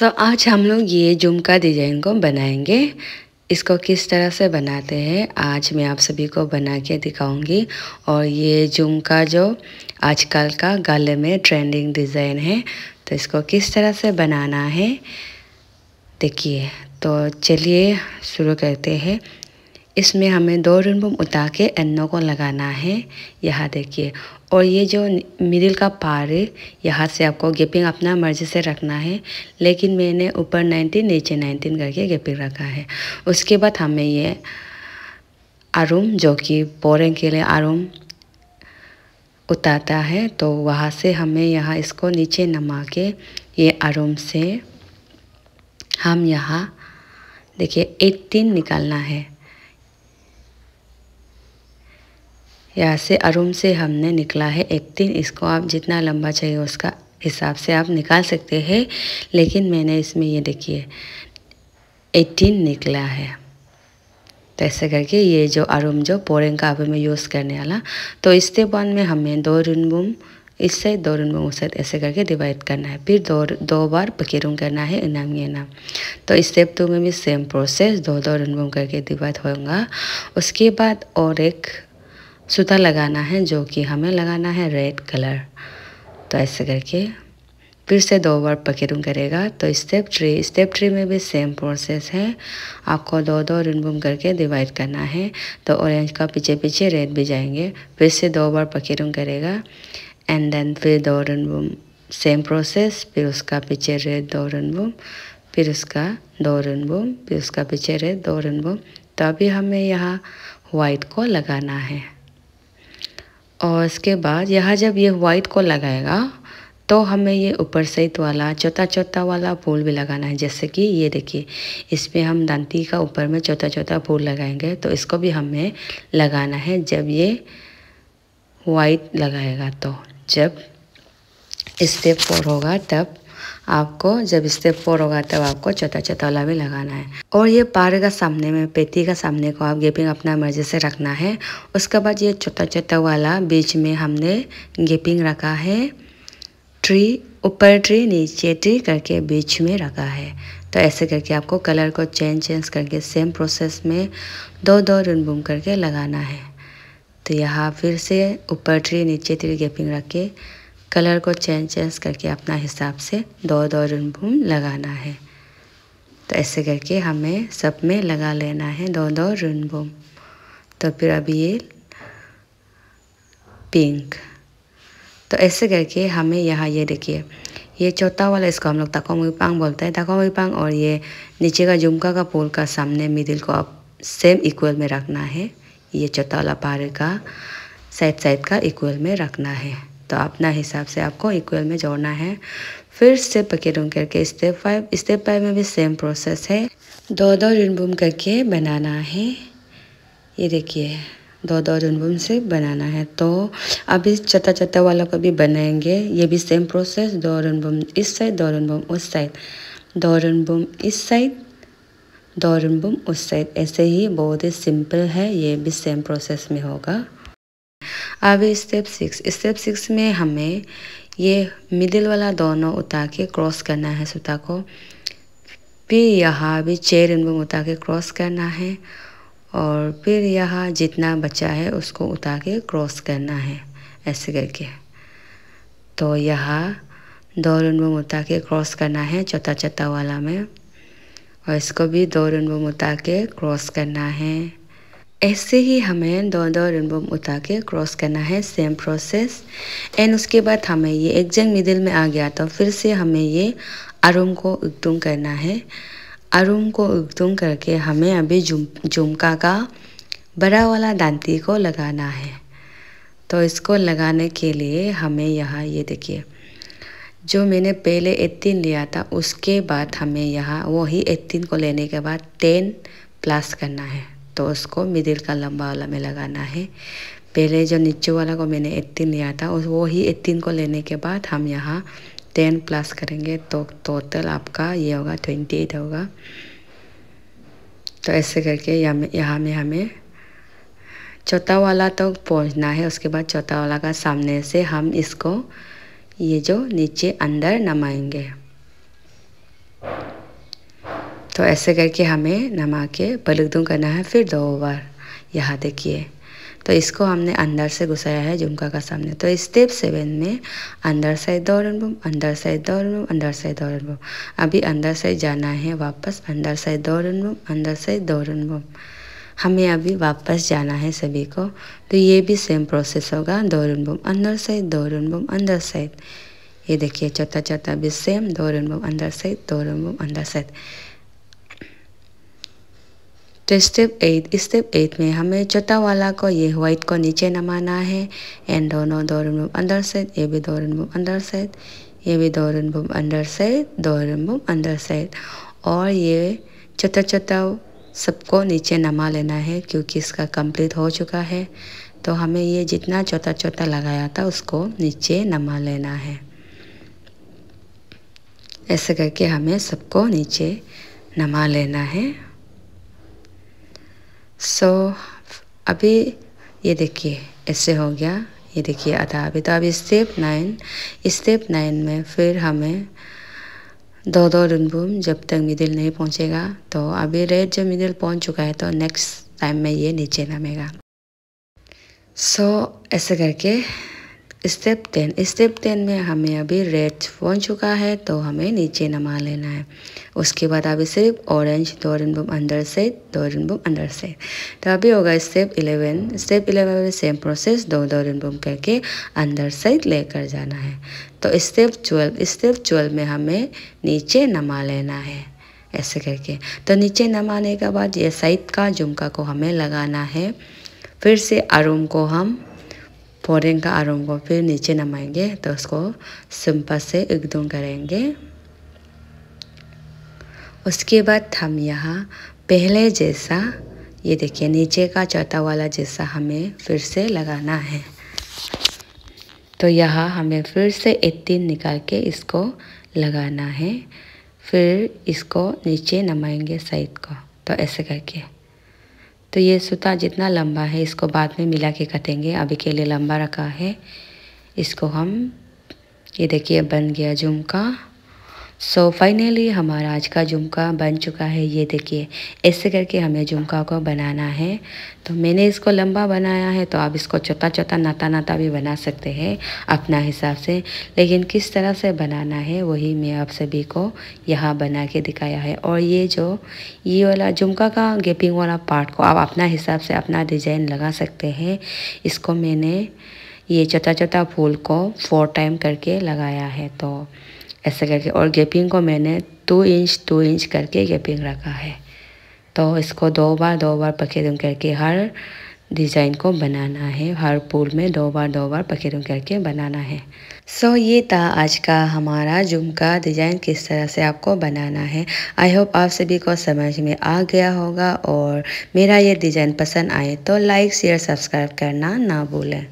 सो so, आज हम लोग ये झुमका डिजाइन को बनाएंगे इसको किस तरह से बनाते हैं आज मैं आप सभी को बना के दिखाऊंगी और ये झुमका जो आजकल का गले में ट्रेंडिंग डिज़ाइन है तो इसको किस तरह से बनाना है देखिए तो चलिए शुरू करते हैं इसमें हमें दो रिन उठा के एनों को लगाना है यहाँ देखिए और ये जो मिडिल का पार है यहाँ से आपको गेपिंग अपना मर्जी से रखना है लेकिन मैंने ऊपर 19 नीचे 19 करके गेपिंग रखा है उसके बाद हमें ये आरूम जो कि बोरिंग के लिए आरूम उतारता है तो वहाँ से हमें यहाँ इसको नीचे नमा के ये आरूम से हम यहाँ देखिए 18 निकालना है यहाँ से अरूम से हमने निकला है एक दिन इसको आप जितना लंबा चाहिए उसका हिसाब से आप निकाल सकते हैं लेकिन मैंने इसमें ये देखिए 18 निकला है तो ऐसे करके ये जो अरूम जो पोरेंग का अभी मैं यूज़ करने वाला तो इसके वन में हमें दो रिन बुम इस साइड दो रिन बुम उस साइड ऐसे करके डिवाइड करना है फिर दो दो बार पकीरूम करना है इनाम ये इनाम तो स्टेप टू में भी सेम प्रोसेस दो दो रिन करके डिवाइड होगा उसके बाद और एक सूता लगाना है जो कि हमें लगाना है रेड कलर तो ऐसे करके फिर से दो बार पकेटुम करेगा तो स्टेप थ्री स्टेप थ्री में भी सेम प्रोसेस है आपको दो दो रिन बुम करके डिवाइड करना है तो ऑरेंज का पीछे पीछे रेड भी जाएंगे फिर से दो बार पकेटुम करेगा एंड देन फिर दो रन बुम सेम प्रोसेस फिर उसका पीछे रेड दो रन बुम फिर उसका दो रन बुम फिर उसका पीछे रेड दो रन बुम तो अभी हमें यहाँ वाइट को लगाना है और इसके बाद यहाँ जब ये वाइट को लगाएगा तो हमें ये ऊपर सहित वाला चौथा चौथा वाला फूल भी लगाना है जैसे कि ये देखिए इसमें हम दांती का ऊपर में चौथा चौथा फूल लगाएंगे तो इसको भी हमें लगाना है जब ये वाइट लगाएगा तो जब स्टेप फोर होगा तब आपको जब स्टेप फोर होगा तब आपको चौथा वाला भी लगाना है और ये पार का सामने में पेटी का सामने को आप गेपिंग अपना मर्जी से रखना है उसके बाद ये चौथा चौथा वाला बीच में हमने गेपिंग रखा है ट्री ऊपर ट्री नीचे ट्री करके बीच में रखा है तो ऐसे करके आपको कलर को चेंज चेंज करके सेम प्रोसेस में दो दो रुन बुम करके लगाना है तो यहाँ फिर से ऊपर ट्री नीचे ट्री गेपिंग रख के कलर को चेंज चेंज करके अपना हिसाब से दो दो रुनबुम लगाना है तो ऐसे करके हमें सब में लगा लेना है दो दो रुनबुम तो फिर अभी ये पिंक तो ऐसे करके हमें यहाँ ये देखिए ये चौथा वाला इसको हम लोग ताको मुई पांग बोलते हैं ताको मुई पांग और ये नीचे का झुमका का पोल का सामने मिडिल को आप सेम इक्वल में रखना है ये चौथा वाला पार का साइड साइड का इक्वल में रखना है तो अपना हिसाब से आपको इक्वल में जोड़ना है फिर से पकेट करके स्टेप फाइव स्टेप फाइव में भी सेम प्रोसेस है दो दो रिनबुम करके बनाना है ये देखिए दो दो रिनबुम से बनाना है तो अभी चता चता वाला को भी बनाएंगे ये भी सेम प्रोसेस दो रिनबुम इस साइड दो रिनबुम उस साइड दो रिनबुम इस साइड दो रिनबुम उस साइड ऐसे ही बहुत ही सिंपल है ये भी सेम प्रोसेस में होगा अब स्टेप सिक्स स्टेप सिक्स में हमें ये मिडिल वाला दोनों उतार के क्रॉस करना है सूता को फिर यहाँ भी चेयर इनबम उतार के क्रॉस करना है और फिर यहाँ जितना बचा है उसको उतार के क्रॉस करना है ऐसे करके तो यहाँ दो रनबम उतार के क्रॉस करना है चौथा चौथा वाला में और इसको भी दो रनबम उतार के क्रॉस करना है ऐसे ही हमें दो दो रिनबम उठा के क्रॉस करना है सेम प्रोसेस एंड उसके बाद हमें ये एग्जैक्ट मिडिल में आ गया तो फिर से हमें ये अरुम को उगतुम करना है अरुम को उगतुम करके हमें अभी झुम झुमका का बड़ा वाला दांती को लगाना है तो इसको लगाने के लिए हमें यहाँ ये देखिए जो मैंने पहले एट्टीन लिया था उसके बाद हमें यहाँ वही एटीन को लेने के बाद टेन प्लस करना है तो उसको मिडिल का लंबा वाला में लगाना है पहले जो नीचे वाला को मैंने एट्टीन लिया था और वो ही एट्टीन को लेने के बाद हम यहाँ टेन प्लस करेंगे तो टोटल आपका ये होगा ट्वेंटी एट होगा तो ऐसे करके यहाँ में हमें चौथा वाला तक तो पहुँचना है उसके बाद चौथा वाला का सामने से हम इसको ये जो नीचे अंदर नमाएंगे तो ऐसे करके हमें नमा के दूँ करना है फिर दो बार यहाँ देखिए तो इसको हमने अंदर से घुसाया है झुमका का सामने तो स्टेप सेवन में अंदर साइड दो बुम अंदर साइड दो बुम अंदर साइड दो बुम अभी अंदर साइड जाना है वापस अंदर साइड दो बुम अंदर साइड दो बुम हमें अभी वापस जाना है सभी को तो ये भी सेम प्रोसेस होगा दो बुम अंदर साइड दो बुम अंदर साइड ये देखिए चौथा चौथा भी सेम दो बुम अंदर साइड दो बुम अंदर साइड तो स्टेप एट स्टेप एट में हमें चौथा वाला को ये व्हाइट को नीचे नमाना है एंड दोनों दो बुम अंदर साइड ये भी दो बुम अंदर साइड ये भी दो बुम अंदर से दो बुम अंदर साइड और ये चौथा चौथा सबको नीचे नमा लेना है क्योंकि इसका कंप्लीट हो चुका है तो हमें ये जितना चौथा चौथा लगाया था उसको नीचे नमा लेना है ऐसे करके हमें सबको नीचे नमा लेना है सो अभी ये देखिए ऐसे हो गया ये देखिए आधा अभी तो अभी स्टेप नाइन स्टेप नाइन में फिर हमें दो दो रुन जब तक मिडिल नहीं पहुंचेगा तो अभी रेड जब मिडिल पहुंच चुका है तो नेक्स्ट टाइम में ये नीचे नामेगा सो so, ऐसे करके स्टेप टेन स्टेप टेन में हमें अभी रेड बन चुका है तो हमें नीचे नमा लेना है उसके बाद अभी सिर्फ ऑरेंज डोरन बुम अंदर से डोरन बुम अंदर से तो अभी होगा स्टेप इलेवन स्टेप इलेवन में सेम प्रोसेस दो डोरन बुम करके अंदर साइड लेकर जाना है तो स्टेप ट्वेल्व स्टेप ट्वेल्व में हमें नीचे नमा लेना है ऐसे करके तो नीचे नमाने के बाद ये साइड का झुमका को हमें लगाना है फिर से आरुम को हम पोरेंग का आरोम को फिर नीचे नमाएंगे तो उसको सिंपल से एकदम करेंगे उसके बाद हम यहाँ पहले जैसा ये देखिए नीचे का चौथा वाला जैसा हमें फिर से लगाना है तो यहाँ हमें फिर से एटीन निकाल के इसको लगाना है फिर इसको नीचे नमाएंगे साइड को तो ऐसे करके तो ये सूता जितना लंबा है इसको बाद में मिला के कटेंगे अभी के लिए लंबा रखा है इसको हम ये देखिए बन गया झुमका सो so, फाइनली हमारा आज का झुमका बन चुका है ये देखिए ऐसे करके हमें झुमका को बनाना है तो मैंने इसको लंबा बनाया है तो आप इसको छोटा छोटा नाता नाता भी बना सकते हैं अपना हिसाब से लेकिन किस तरह से बनाना है वही मैं आप सभी को यहाँ बना के दिखाया है और ये जो ये वाला झुमका का गेपिंग वाला पार्ट को आप अपना हिसाब से अपना डिज़ाइन लगा सकते हैं इसको मैंने ये छोटा छोटा फूल को फोर टाइम करके लगाया है तो ऐसा करके और गैपिंग को मैंने दो इंच दो इंच करके गैपिंग रखा है तो इसको दो बार दो बार पखेदम करके हर डिज़ाइन को बनाना है हर पूल में दो बार दो बार पखेदम करके बनाना है सो so, ये था आज का हमारा झुमका डिज़ाइन किस तरह से आपको बनाना है आई होप आप सभी को समझ में आ गया होगा और मेरा ये डिज़ाइन पसंद आए तो लाइक शेयर सब्सक्राइब करना ना भूलें